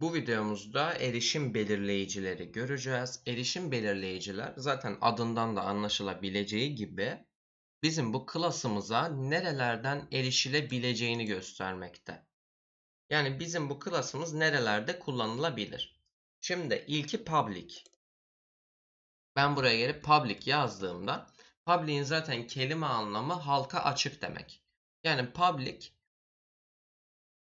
Bu videomuzda erişim belirleyicileri göreceğiz. Erişim belirleyiciler zaten adından da anlaşılabileceği gibi bizim bu klasımıza nerelerden erişilebileceğini göstermekte. Yani bizim bu klasımız nerelerde kullanılabilir? Şimdi ilki public. Ben buraya gelip public yazdığımda public'in zaten kelime anlamı halka açık demek. Yani public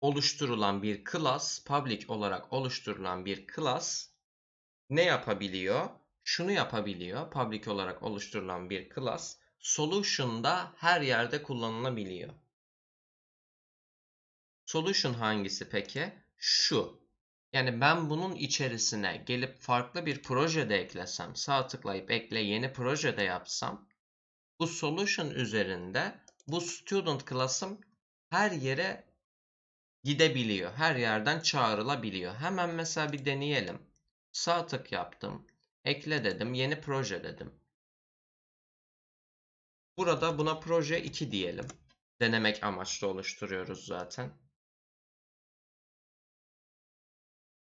oluşturulan bir class, public olarak oluşturulan bir class ne yapabiliyor? Şunu yapabiliyor. Public olarak oluşturulan bir class solution'da her yerde kullanılabiliyor. Solution hangisi peki? Şu. Yani ben bunun içerisine gelip farklı bir projede eklesem, sağ tıklayıp ekle yeni projede yapsam bu solution üzerinde bu student class'ım her yere gidebiliyor. Her yerden çağrılabiliyor. Hemen mesela bir deneyelim. Sağ tık yaptım. Ekle dedim. Yeni proje dedim. Burada buna proje 2 diyelim. Denemek amaçlı oluşturuyoruz zaten.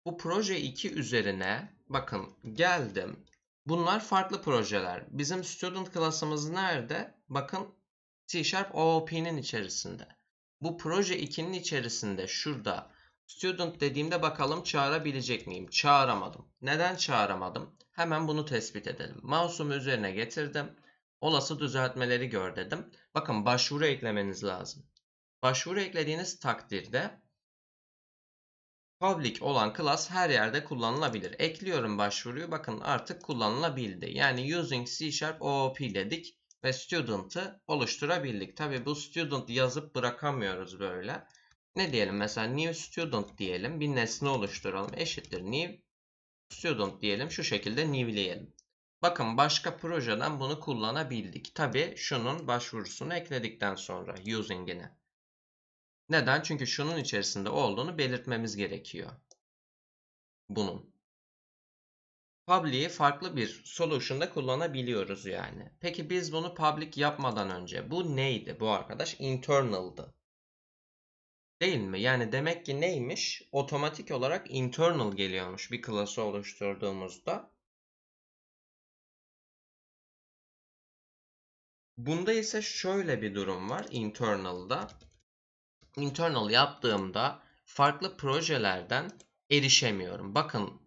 Bu proje 2 üzerine bakın geldim. Bunlar farklı projeler. Bizim student klasımız nerede? Bakın C Sharp OOP'nin içerisinde. Bu proje 2'nin içerisinde şurada student dediğimde bakalım çağırabilecek miyim? Çağıramadım. Neden çağıramadım? Hemen bunu tespit edelim. Mouse'umu üzerine getirdim. Olası düzeltmeleri gör dedim. Bakın başvuru eklemeniz lazım. Başvuru eklediğiniz takdirde public olan class her yerde kullanılabilir. Ekliyorum başvuruyu. Bakın artık kullanılabildi. Yani using C Sharp OOP dedik ve student'ı oluşturabildik. Tabi bu student yazıp bırakamıyoruz böyle. Ne diyelim mesela new student diyelim bir nesne oluşturalım eşittir new student diyelim şu şekilde new'leyelim. Bakın başka projeden bunu kullanabildik. Tabi şunun başvurusunu ekledikten sonra using'ini. Neden? Çünkü şunun içerisinde olduğunu belirtmemiz gerekiyor. Bunun public'i farklı bir solution'da kullanabiliyoruz yani. Peki biz bunu public yapmadan önce bu neydi bu arkadaş? Internal'dı. Değil mi? Yani demek ki neymiş? Otomatik olarak internal geliyormuş bir klası oluşturduğumuzda. Bunda ise şöyle bir durum var internal'da. Internal yaptığımda farklı projelerden erişemiyorum. Bakın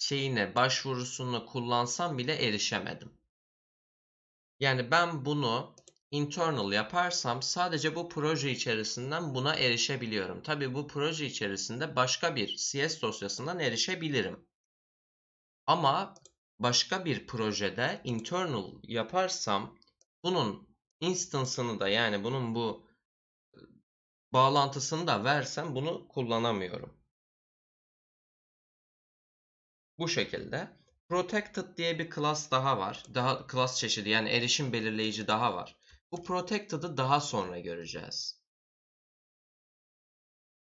şeyine başvurusunu kullansam bile erişemedim. Yani ben bunu internal yaparsam sadece bu proje içerisinden buna erişebiliyorum. Tabi bu proje içerisinde başka bir CS dosyasından erişebilirim. Ama başka bir projede internal yaparsam bunun instance'ını da yani bunun bu e, bağlantısını da versem bunu kullanamıyorum. Bu şekilde. Protected diye bir class daha var. Daha class çeşidi yani erişim belirleyici daha var. Bu protected'ı daha sonra göreceğiz.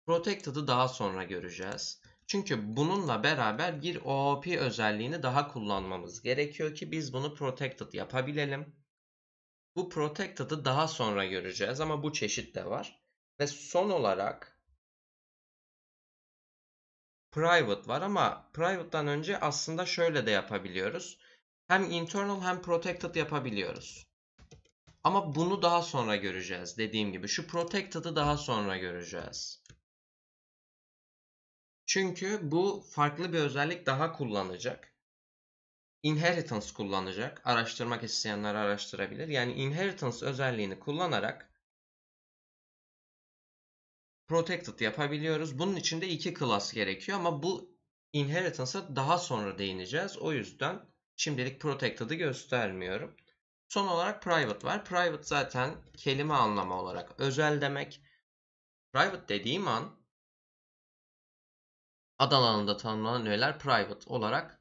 Protected'ı daha sonra göreceğiz. Çünkü bununla beraber bir OOP özelliğini daha kullanmamız gerekiyor ki biz bunu protected yapabilelim. Bu protected'ı daha sonra göreceğiz ama bu çeşit de var. Ve son olarak private var ama private'dan önce aslında şöyle de yapabiliyoruz. Hem internal hem protected yapabiliyoruz. Ama bunu daha sonra göreceğiz dediğim gibi. Şu protected'ı daha sonra göreceğiz. Çünkü bu farklı bir özellik daha kullanacak. Inheritance kullanacak. Araştırmak isteyenler araştırabilir. Yani inheritance özelliğini kullanarak protected yapabiliyoruz. Bunun için de iki class gerekiyor ama bu inheritance'a daha sonra değineceğiz. O yüzden şimdilik protected'ı göstermiyorum. Son olarak private var. Private zaten kelime anlamı olarak özel demek. Private dediğim an ad alanında tanımlanan üyeler private olarak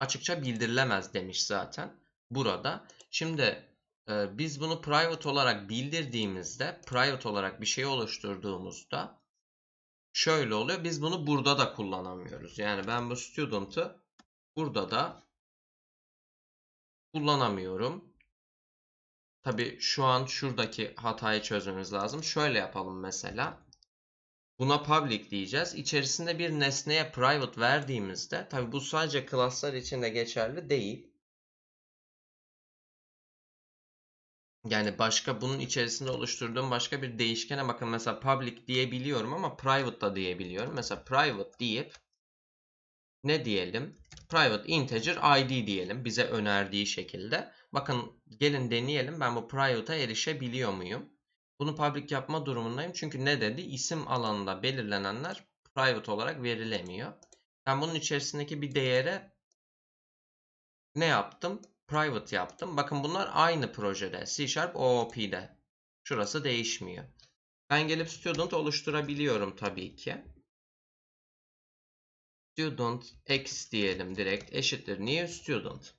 açıkça bildirilemez demiş zaten burada. Şimdi ee, biz bunu private olarak bildirdiğimizde, private olarak bir şey oluşturduğumuzda şöyle oluyor. Biz bunu burada da kullanamıyoruz. Yani ben bu student'ı burada da kullanamıyorum. Tabii şu an şuradaki hatayı çözmemiz lazım. Şöyle yapalım mesela. Buna public diyeceğiz. İçerisinde bir nesneye private verdiğimizde tabii bu sadece klaslar için de geçerli değil. yani başka bunun içerisinde oluşturduğum başka bir değişkene bakın mesela public diyebiliyorum ama private da diyebiliyorum. Mesela private deyip ne diyelim? Private integer id diyelim bize önerdiği şekilde. Bakın gelin deneyelim ben bu private'a erişebiliyor muyum? Bunu public yapma durumundayım. Çünkü ne dedi? İsim alanında belirlenenler private olarak verilemiyor. Ben bunun içerisindeki bir değere ne yaptım? private yaptım. Bakın bunlar aynı projede. C Sharp OOP'de. Şurası değişmiyor. Ben gelip student oluşturabiliyorum tabii ki. Student x diyelim direkt eşittir. Niye student.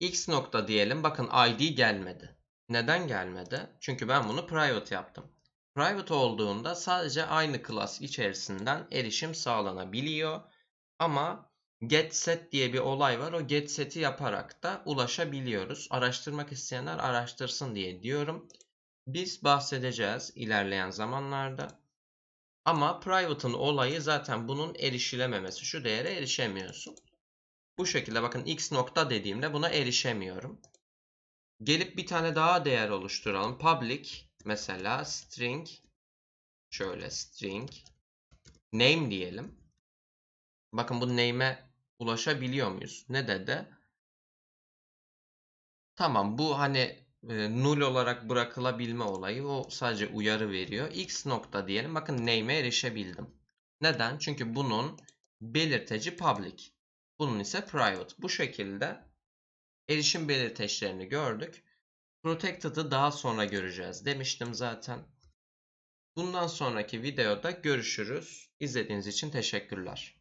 x nokta diyelim. Bakın id gelmedi. Neden gelmedi? Çünkü ben bunu private yaptım. Private olduğunda sadece aynı class içerisinden erişim sağlanabiliyor. Ama get set diye bir olay var. O get seti yaparak da ulaşabiliyoruz. Araştırmak isteyenler araştırsın diye diyorum. Biz bahsedeceğiz ilerleyen zamanlarda. Ama private'ın olayı zaten bunun erişilememesi. Şu değere erişemiyorsun. Bu şekilde bakın x nokta dediğimde buna erişemiyorum. Gelip bir tane daha değer oluşturalım. Public mesela string şöyle string name diyelim. Bakın bu name'e ulaşabiliyor muyuz? Ne dedi? Tamam bu hani e, null olarak bırakılabilme olayı o sadece uyarı veriyor. X nokta diyelim bakın name'e erişebildim. Neden? Çünkü bunun belirteci public. Bunun ise private. Bu şekilde erişim belirteçlerini gördük. Protected'ı daha sonra göreceğiz demiştim zaten. Bundan sonraki videoda görüşürüz. İzlediğiniz için teşekkürler.